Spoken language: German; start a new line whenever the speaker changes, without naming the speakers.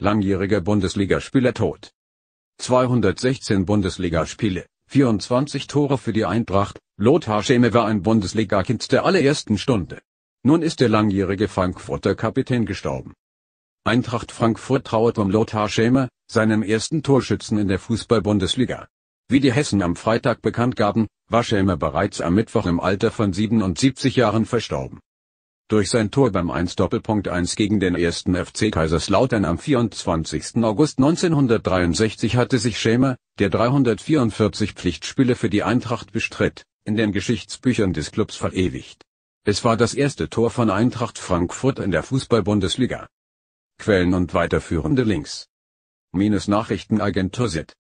langjähriger Bundesligaspieler tot. 216 Bundesligaspiele, 24 Tore für die Eintracht, Lothar Scheme war ein Bundesligakind der allerersten Stunde. Nun ist der langjährige Frankfurter Kapitän gestorben. Eintracht Frankfurt trauert um Lothar Schämer, seinem ersten Torschützen in der Fußball-Bundesliga. Wie die Hessen am Freitag bekannt gaben, war Schämer bereits am Mittwoch im Alter von 77 Jahren verstorben durch sein Tor beim 1-1 gegen den 1. FC Kaiserslautern am 24. August 1963 hatte sich Schämer, der 344 Pflichtspiele für die Eintracht bestritt, in den Geschichtsbüchern des Clubs verewigt. Es war das erste Tor von Eintracht Frankfurt in der Fußball-Bundesliga. Quellen und weiterführende Links. Minus Nachrichtenagentur SIT